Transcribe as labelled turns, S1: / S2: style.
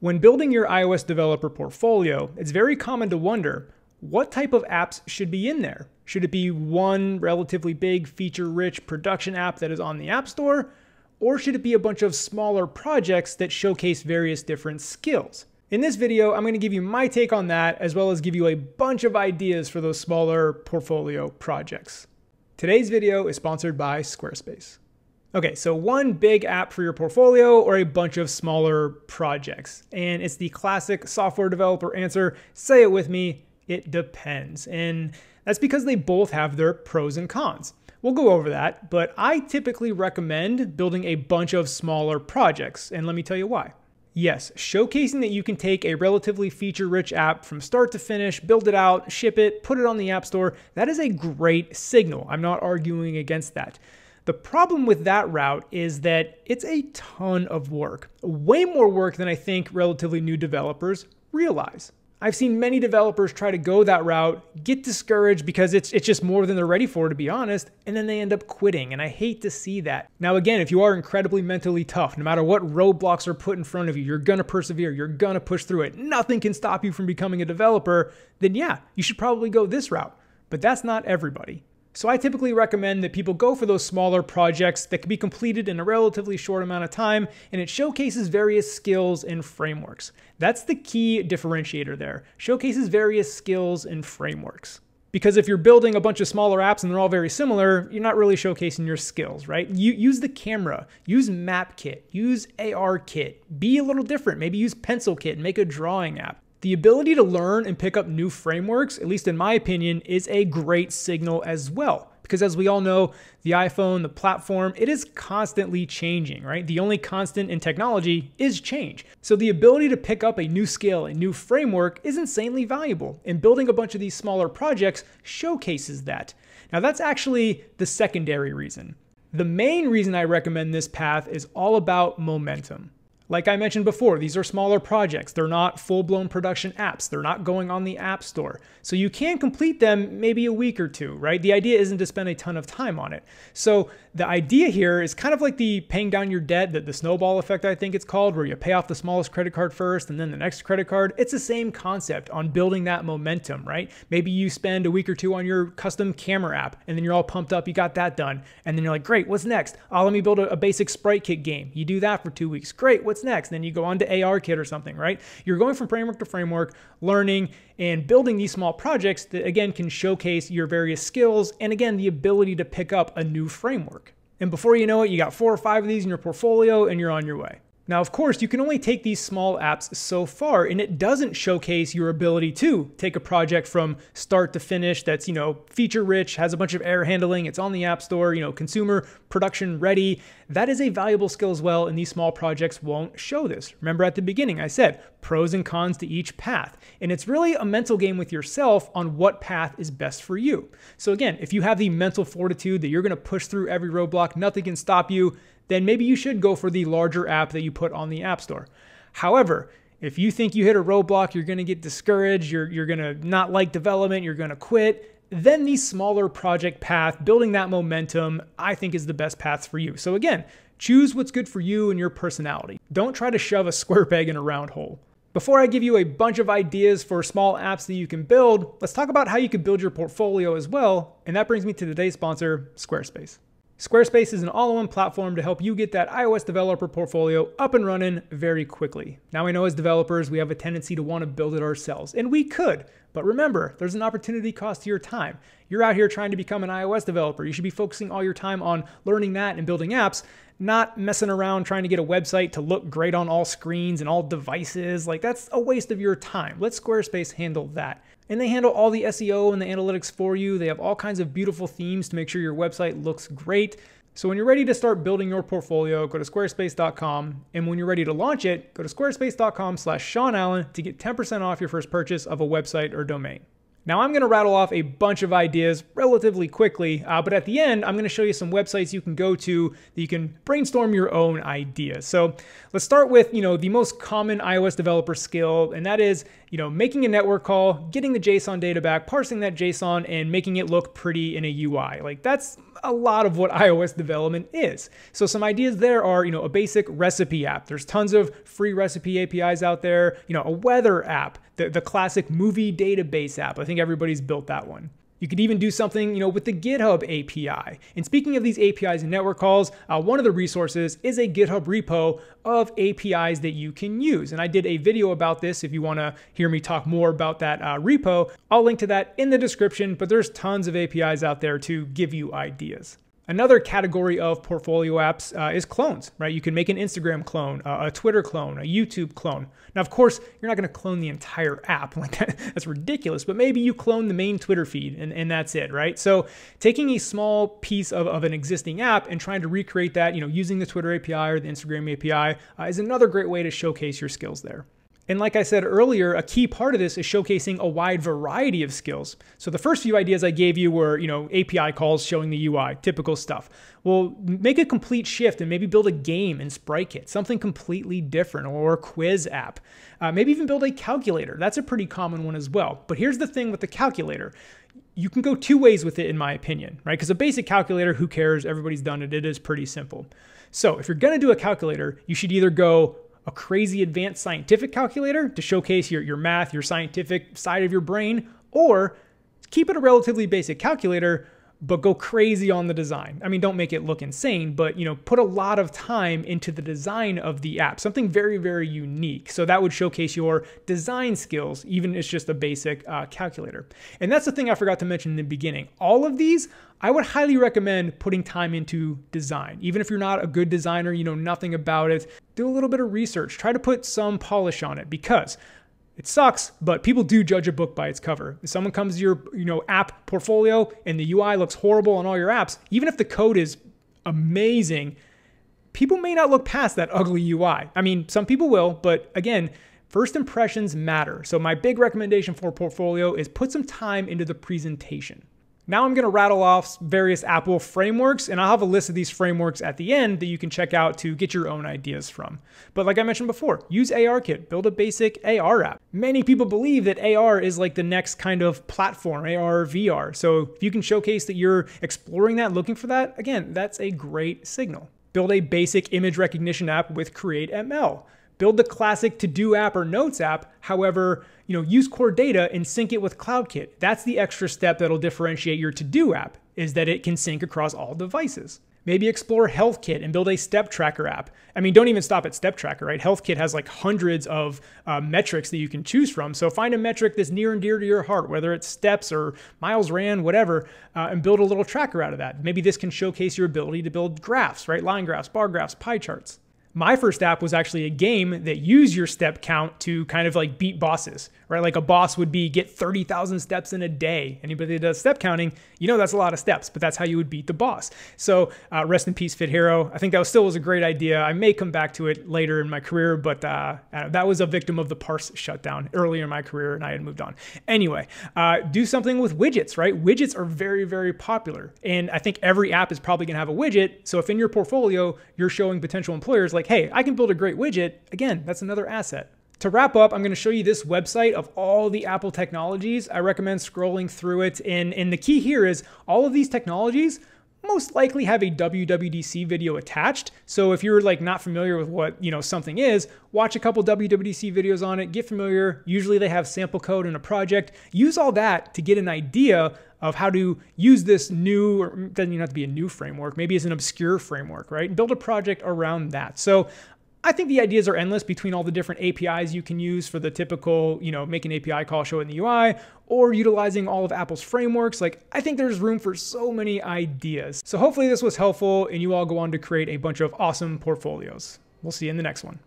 S1: When building your iOS developer portfolio, it's very common to wonder what type of apps should be in there? Should it be one relatively big, feature rich production app that is on the App Store? Or should it be a bunch of smaller projects that showcase various different skills? In this video, I'm gonna give you my take on that, as well as give you a bunch of ideas for those smaller portfolio projects. Today's video is sponsored by Squarespace. Okay, so one big app for your portfolio or a bunch of smaller projects. And it's the classic software developer answer say it with me, it depends. And that's because they both have their pros and cons. We'll go over that, but I typically recommend building a bunch of smaller projects, and let me tell you why. Yes, showcasing that you can take a relatively feature rich app from start to finish, build it out, ship it, put it on the App Store, that is a great signal. I'm not arguing against that. The problem with that route is that it's a ton of work, way more work than I think relatively new developers realize. I've seen many developers try to go that route, get discouraged because it's it's just more than they're ready for to be honest, and then they end up quitting and I hate to see that. Now again, if you are incredibly mentally tough, no matter what roadblocks are put in front of you, you're going to persevere, you're going to push through it. Nothing can stop you from becoming a developer, then yeah, you should probably go this route. But that's not everybody. So I typically recommend that people go for those smaller projects that can be completed in a relatively short amount of time, and it showcases various skills and frameworks. That's the key differentiator there, showcases various skills and frameworks. Because if you're building a bunch of smaller apps and they're all very similar, you're not really showcasing your skills, right? You, use the camera, use MapKit, use ARKit, be a little different. Maybe use PencilKit and make a drawing app. The ability to learn and pick up new frameworks, at least in my opinion, is a great signal as well. Because as we all know, the iPhone, the platform, it is constantly changing, right? The only constant in technology is change. So the ability to pick up a new skill, a new framework is insanely valuable. And building a bunch of these smaller projects showcases that. Now that's actually the secondary reason. The main reason I recommend this path is all about momentum. Like I mentioned before, these are smaller projects. They're not full blown production apps. They're not going on the App Store. So you can complete them maybe a week or two, right? The idea isn't to spend a ton of time on it. So the idea here is kind of like the paying down your debt, that the snowball effect, I think it's called, where you pay off the smallest credit card first and then the next credit card. It's the same concept on building that momentum, right? Maybe you spend a week or two on your custom camera app and then you're all pumped up, you got that done. And then you're like, great, what's next? Oh, let me build a, a basic sprite kit game. You do that for two weeks. Great, what's what's next. And then you go on to ARKit or something, right? You're going from framework to framework, learning and building these small projects that again can showcase your various skills and again the ability to pick up a new framework. And before you know it, you got four or five of these in your portfolio and you're on your way. Now, of course, you can only take these small apps so far, and it doesn't showcase your ability to take a project from start to finish that's, you know, feature rich, has a bunch of error handling, it's on the App Store, you know, consumer production ready. That is a valuable skill as well, and these small projects won't show this. Remember at the beginning, I said pros and cons to each path, and it's really a mental game with yourself on what path is best for you. So, again, if you have the mental fortitude that you're gonna push through every roadblock, nothing can stop you then maybe you should go for the larger app that you put on the App Store. However, if you think you hit a roadblock, you're going to get discouraged, you're, you're going to not like development, you're going to quit, then the smaller project path, building that momentum, I think is the best path for you. So again, choose what's good for you and your personality. Don't try to shove a square peg in a round hole. Before I give you a bunch of ideas for small apps that you can build, let's talk about how you can build your portfolio as well. And that brings me to today's sponsor, Squarespace. Squarespace is an all-in-one platform to help you get that iOS developer portfolio up and running very quickly. Now I know as developers, we have a tendency to want to build it ourselves, and we could, but remember, there's an opportunity cost to your time. You're out here trying to become an iOS developer. You should be focusing all your time on learning that and building apps, not messing around trying to get a website to look great on all screens and all devices. Like that's a waste of your time. Let Squarespace handle that and they handle all the SEO and the analytics for you. They have all kinds of beautiful themes to make sure your website looks great. So when you're ready to start building your portfolio, go to squarespace.com. And when you're ready to launch it, go to squarespace.com slash Sean Allen to get 10% off your first purchase of a website or domain. Now I'm gonna rattle off a bunch of ideas relatively quickly, uh, but at the end, I'm gonna show you some websites you can go to that you can brainstorm your own ideas. So let's start with, you know, the most common iOS developer skill, and that is, you know, making a network call, getting the JSON data back, parsing that JSON, and making it look pretty in a UI. Like that's a lot of what iOS development is. So some ideas there are, you know, a basic recipe app. There's tons of free recipe APIs out there, you know, a weather app, the, the classic movie database app. I think everybody's built that one. You could even do something, you know, with the GitHub API. And speaking of these APIs and network calls, uh, one of the resources is a GitHub repo of APIs that you can use. And I did a video about this. If you want to hear me talk more about that uh, repo, I'll link to that in the description. But there's tons of APIs out there to give you ideas. Another category of portfolio apps uh, is clones, right? You can make an Instagram clone, uh, a Twitter clone, a YouTube clone. Now, of course, you're not going to clone the entire app like that. That's ridiculous, but maybe you clone the main Twitter feed and, and that's it, right? So taking a small piece of, of an existing app and trying to recreate that, you know, using the Twitter API or the Instagram API uh, is another great way to showcase your skills there. And like I said earlier, a key part of this is showcasing a wide variety of skills. So the first few ideas I gave you were, you know, API calls showing the UI, typical stuff. Well, make a complete shift and maybe build a game in SpriteKit, something completely different, or a quiz app. Uh, maybe even build a calculator. That's a pretty common one as well. But here's the thing with the calculator you can go two ways with it in my opinion, right? Because a basic calculator, who cares? Everybody's done it. It is pretty simple. So if you're gonna do a calculator, you should either go a crazy advanced scientific calculator to showcase your, your math, your scientific side of your brain, or keep it a relatively basic calculator but go crazy on the design. I mean, don't make it look insane, but you know, put a lot of time into the design of the app, something very, very unique. So that would showcase your design skills, even if it's just a basic uh, calculator. And that's the thing I forgot to mention in the beginning. All of these, I would highly recommend putting time into design. Even if you're not a good designer, you know nothing about it, do a little bit of research. Try to put some polish on it because it sucks, but people do judge a book by its cover. If someone comes to your, you know, app portfolio and the UI looks horrible on all your apps, even if the code is amazing, people may not look past that ugly UI. I mean, some people will, but again, first impressions matter. So my big recommendation for portfolio is put some time into the presentation. Now I'm gonna rattle off various Apple frameworks, and I'll have a list of these frameworks at the end that you can check out to get your own ideas from. But like I mentioned before, use ARKit, build a basic AR app. Many people believe that AR is like the next kind of platform, AR, VR. So if you can showcase that you're exploring that, looking for that, again, that's a great signal. Build a basic image recognition app with Create ML. Build the classic to-do app or notes app, however, you know, use core data and sync it with CloudKit. That's the extra step that'll differentiate your to-do app, is that it can sync across all devices. Maybe explore HealthKit and build a step tracker app. I mean, don't even stop at step tracker, right? HealthKit has like hundreds of uh, metrics that you can choose from. So find a metric that's near and dear to your heart, whether it's steps or miles ran, whatever, uh, and build a little tracker out of that. Maybe this can showcase your ability to build graphs, right? Line graphs, bar graphs, pie charts my first app was actually a game that used your step count to kind of like beat bosses, right? Like a boss would be get 30,000 steps in a day. Anybody that does step counting, you know that's a lot of steps, but that's how you would beat the boss. So uh, rest in peace, Fit Hero. I think that was, still was a great idea. I may come back to it later in my career, but uh, uh, that was a victim of the parse shutdown earlier in my career, and I had moved on. Anyway, uh, do something with widgets, right? Widgets are very, very popular, and I think every app is probably going to have a widget. So if in your portfolio you're showing potential employers like, hey, I can build a great widget. Again, that's another asset. To wrap up, I'm going to show you this website of all the Apple technologies. I recommend scrolling through it. And, and the key here is all of these technologies most likely have a WWDC video attached. So if you're like not familiar with what, you know, something is, watch a couple WWDC videos on it, get familiar. Usually they have sample code in a project. Use all that to get an idea of how to use this new, or doesn't even have to be a new framework, maybe it's an obscure framework, right? And build a project around that. So I think the ideas are endless between all the different APIs you can use for the typical, you know, make an API call show in the UI or utilizing all of Apple's frameworks. Like, I think there's room for so many ideas. So hopefully this was helpful and you all go on to create a bunch of awesome portfolios. We'll see you in the next one.